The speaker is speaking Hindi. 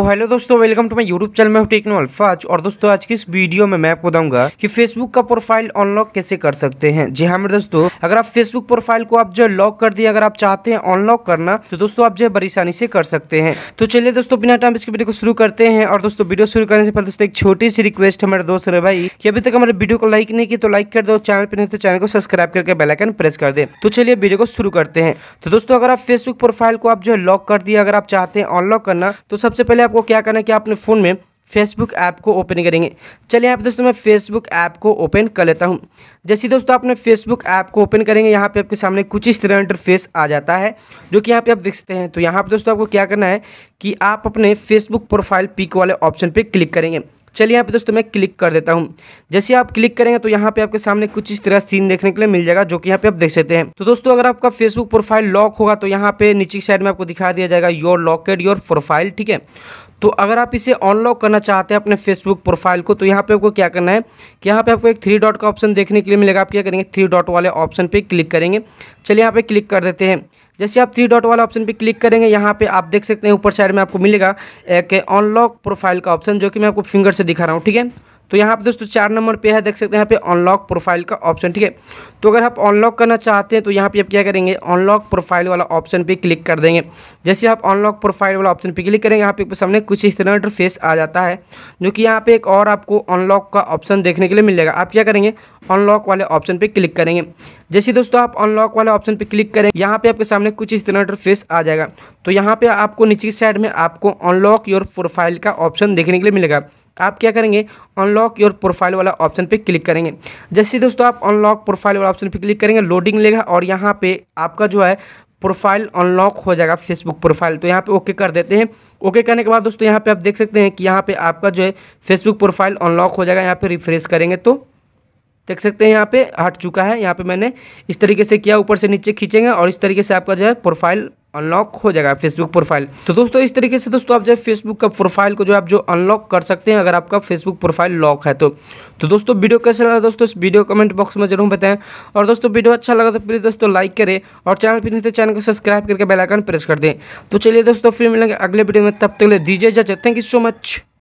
तो हेलो दोस्तों welcome to my YouTube channel में टेक्नो अल्फाज और दोस्तों आज की इस वीडियो में मैं आपको बताऊंगा कि फेसबुक का प्रोफाइल अनलॉक कैसे कर सकते हैं जी हाँ मेरे दोस्तों अगर आप फेसबुक प्रोफाइल को आप जो लॉक कर दिए अगर आप चाहते हैं अनलॉक करना तो दोस्तों आप जो है परेशानी से कर सकते हैं तो चलिए दोस्तों बिना टाइम इसके वीडियो को शुरू करते हैं और दोस्तों वीडियो शुरू करने से पहले दोस्तों एक छोटी सी रिक्वेस्ट है मेरे दोस्त रहे भाई की अभी तक हमारे वीडियो को लाइक नहीं की तो लाइक कर दो चैनल पर नहीं तो चैनल को सब्सक्राइब करके बेलाइकन प्रेस कर दे तो चलिए वीडियो को शुरू करते हैं तो दोस्तों अगर आप फेसबुक प्रोफाइल को आप जो है लॉक कर दिए अगर आप चाहते हैं अनलॉक करना तो सबसे पहले आपको क्या करना है कि आपने फ़ोन में फेसबुक ऐप को ओपन करेंगे चलिए यहाँ पे दोस्तों मैं फेसबुक ऐप को ओपन कर लेता हूँ जैसे दोस्तों आपने फेसबुक ऐप को ओपन करेंगे यहाँ पे आपके सामने कुछ इस तरह इंटरफेस आ जाता है जो कि यहाँ पे आप देख सकते हैं तो यहाँ पे दोस्तों आपको क्या करना है कि आप अपने फेसबुक प्रोफाइल पिक वाले ऑप्शन पर क्लिक करेंगे चलिए यहाँ पे दोस्तों मैं क्लिक कर देता हूँ जैसे आप क्लिक करेंगे तो यहाँ पे आपके सामने कुछ इस तरह सीन देखने के लिए मिल जाएगा जो कि यहाँ पे आप देख सकते हैं तो दोस्तों अगर आपका फेसबुक प्रोफाइल लॉक होगा तो यहाँ पे नीचे साइड में आपको दिखा दिया जाएगा योर लॉकेड योर प्रोफाइल ठीक है तो अगर आप इसे अनलॉक करना चाहते हैं अपने फेसबुक प्रोफाइल को तो यहाँ पे आपको क्या करना है कि यहाँ पे आपको एक थ्री डॉट का ऑप्शन देखने के लिए मिलेगा आप क्या करेंगे थ्री डॉट वाले ऑप्शन पे क्लिक करेंगे चलिए यहाँ पे क्लिक कर देते हैं जैसे आप थ्री डॉट वाला ऑप्शन पे क्लिक करेंगे यहाँ पे आप देख सकते हैं ऊपर साइड में आपको मिलेगा एक अनलॉक प्रोफाइल का ऑप्शन जो कि मैं आपको फिंगर से दिखा रहा हूँ ठीक है तो यहाँ पर दोस्तों चार नंबर पे है देख सकते हैं यहाँ पे अनलॉक प्रोफाइल का ऑप्शन ठीक है तो अगर आप अनलॉक करना चाहते हैं तो यहाँ पे आप क्या करेंगे अनलॉक प्रोफाइल वाला ऑप्शन पे क्लिक कर देंगे जैसे आप अनलॉक प्रोफाइल वाला ऑप्शन पे क्लिक करेंगे यहाँ पे सामने कुछ इस तरह इंटरफेस आ जाता है जो कि यहाँ पे एक और आपको अनलॉक का ऑप्शन देखने के लिए मिलेगा आप क्या करेंगे अनलॉक वाले ऑप्शन पर क्लिक करेंगे जैसे दोस्तों आप अनलॉक वाले ऑप्शन पर क्लिक करें यहाँ पे आपके सामने कुछ इस तरह इंटरफेस आ जाएगा तो यहाँ पे आपको नीचे साइड में आपको अनलॉक योर प्रोफाइल का ऑप्शन देखने के लिए मिलेगा आप क्या करेंगे अनलॉक योर प्रोफाइल वाला ऑप्शन पे क्लिक करेंगे जैसे दोस्तों आप अनलॉक प्रोफाइल वाला ऑप्शन पे क्लिक करेंगे लोडिंग लेगा और यहाँ पे आपका जो है प्रोफाइल अनलॉक हो जाएगा फेसबुक प्रोफाइल तो यहाँ पे ओके कर देते हैं ओके करने के बाद दोस्तों यहाँ पे आप देख सकते हैं कि यहाँ पे आपका जो है फेसबुक प्रोफाइल अनलॉक हो जाएगा यहाँ पे रिफ्रेश करेंगे तो देख सकते हैं यहाँ पे हट चुका है यहाँ पे मैंने इस तरीके से किया ऊपर से नीचे खींचेंगे और इस तरीके से आपका जो है प्रोफाइल अनलॉक हो जाएगा फेसबुक प्रोफाइल तो दोस्तों इस तरीके से दोस्तों आप जो फेसबुक का प्रोफाइल को जो आप जो अनलॉक कर सकते हैं अगर आपका फेसबुक प्रोफाइल लॉक है तो तो दोस्तों वीडियो कैसा लगा दोस्तों इस वीडियो कमेंट बॉक्स में जरूर बताएं और दोस्तों वीडियो अच्छा लगा तो प्लीज़ दोस्तों लाइक करें और चैनल पर नहीं तो चैनल को सब्सक्राइब करके बेलाइकन प्रेस कर दें तो चलिए दोस्तों फिर मिलेंगे अगले वीडियो में तब तक ले दीजिए इजाजत थैंक यू सो मच